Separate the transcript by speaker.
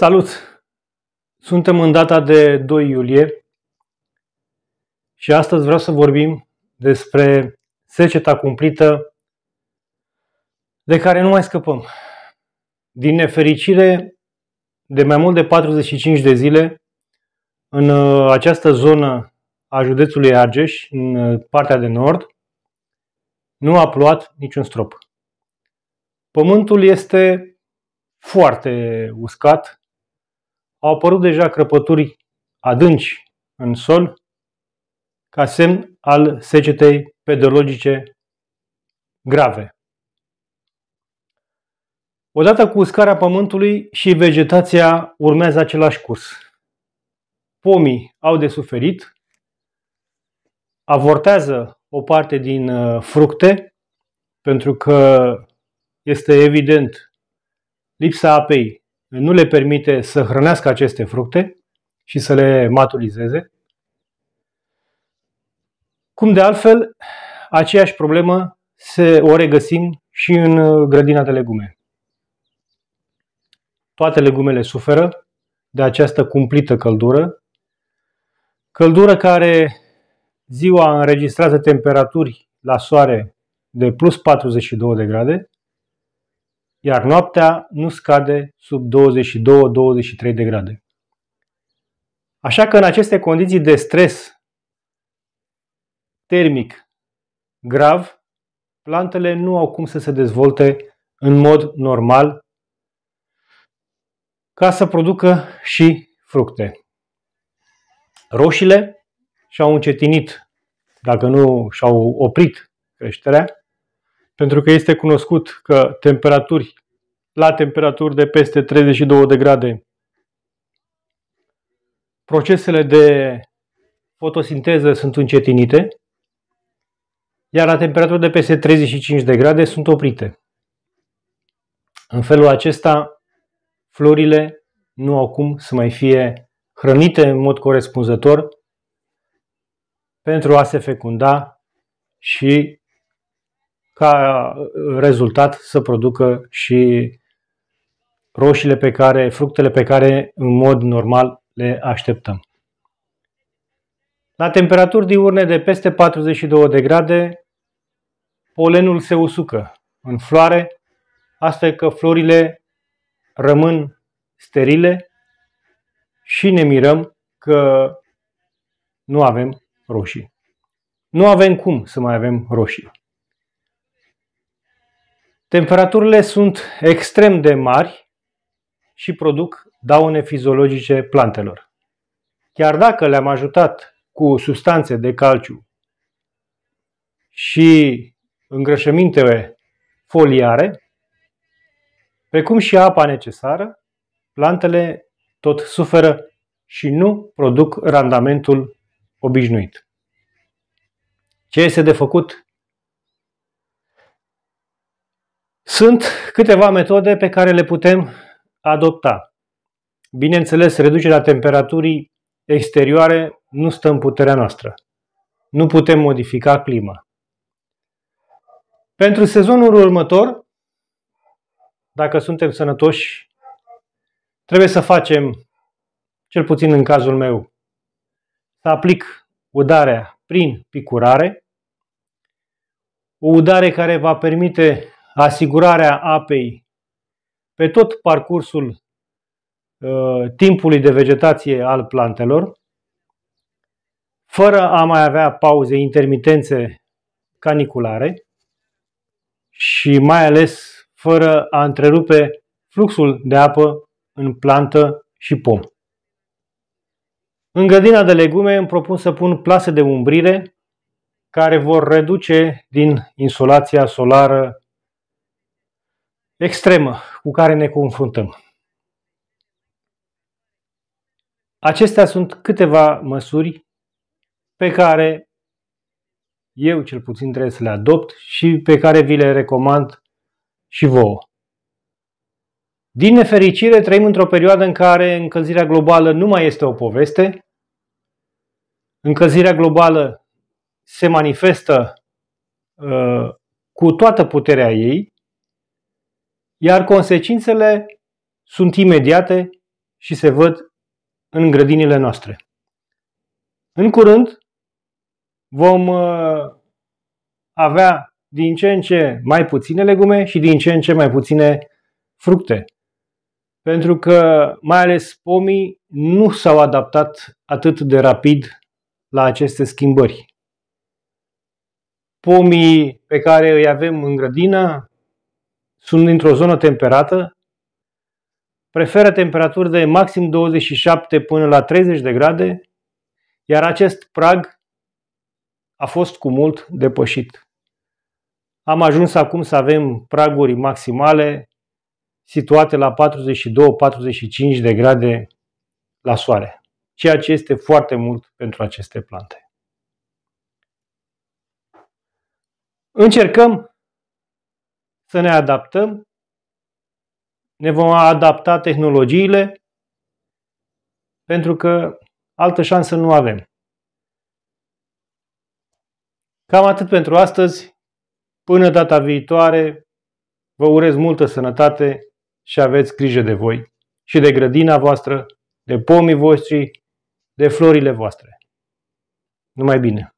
Speaker 1: Salut! Suntem în data de 2 iulie și astăzi vreau să vorbim despre seceta cumplită de care nu mai scăpăm. Din nefericire, de mai mult de 45 de zile, în uh, această zonă a județului Argeș, în uh, partea de nord, nu a plouat niciun strop. Pământul este foarte uscat, au apărut deja crăpături adânci în sol ca semn al secetei pedologice grave. Odată cu uscarea pământului și vegetația urmează același curs. Pomii au de suferit, avortează o parte din uh, fructe, pentru că este evident lipsa apei nu le permite să hrănească aceste fructe și să le maturizeze. Cum de altfel, aceeași problemă se o regăsim și în uh, grădina de legume. Toate legumele suferă de această cumplită căldură, căldură care ziua înregistrează temperaturi la soare de plus 42 de grade, iar noaptea nu scade sub 22-23 de grade. Așa că în aceste condiții de stres termic grav, plantele nu au cum să se dezvolte în mod normal ca să producă și fructe. Roșile și-au încetinit, dacă nu și-au oprit creșterea, pentru că este cunoscut că temperaturi, la temperaturi de peste 32 de grade, procesele de fotosinteză sunt încetinite, iar la temperaturi de peste 35 de grade sunt oprite. În felul acesta, florile nu au cum să mai fie hrănite în mod corespunzător pentru a se fecunda și ca uh, rezultat să producă și roșiile pe care, fructele pe care în mod normal le așteptăm. La temperaturi diurne de peste 42 de grade, polenul se usucă în floare, astfel că florile rămân sterile și ne mirăm că nu avem roșii. Nu avem cum să mai avem roșii. Temperaturile sunt extrem de mari și produc daune fiziologice plantelor. Chiar dacă le-am ajutat cu substanțe de calciu și îngrășăminte foliare, precum și apa necesară, plantele tot suferă și nu produc randamentul obișnuit. Ce este de făcut Sunt câteva metode pe care le putem adopta. Bineînțeles, reducerea temperaturii exterioare nu stă în puterea noastră. Nu putem modifica clima. Pentru sezonul următor, dacă suntem sănătoși, trebuie să facem, cel puțin în cazul meu, să aplic udarea prin picurare, o udare care va permite asigurarea apei pe tot parcursul uh, timpului de vegetație al plantelor, fără a mai avea pauze, intermitențe caniculare și mai ales fără a întrerupe fluxul de apă în plantă și pom. În grădina de legume îmi propun să pun plase de umbrire care vor reduce din insolația solară extremă cu care ne confruntăm. Acestea sunt câteva măsuri pe care eu cel puțin trebuie să le adopt și pe care vi le recomand și vouă. Din nefericire, trăim într-o perioadă în care încălzirea globală nu mai este o poveste. Încălzirea globală se manifestă uh, cu toată puterea ei iar consecințele sunt imediate și se văd în grădinile noastre. În curând vom uh, avea din ce în ce mai puține legume și din ce în ce mai puține fructe. Pentru că mai ales pomii nu s-au adaptat atât de rapid la aceste schimbări. Pomii pe care îi avem în grădină sunt dintr-o zonă temperată, preferă temperaturi de maxim 27 până la 30 de grade, iar acest prag a fost cu mult depășit. Am ajuns acum să avem praguri maximale situate la 42-45 de grade la soare, ceea ce este foarte mult pentru aceste plante. Încercăm să ne adaptăm, ne vom adapta tehnologiile, pentru că altă șansă nu avem. Cam atât pentru astăzi. Până data viitoare, vă urez multă sănătate și aveți grijă de voi și de grădina voastră, de pomii voștri, de florile voastre. Numai bine!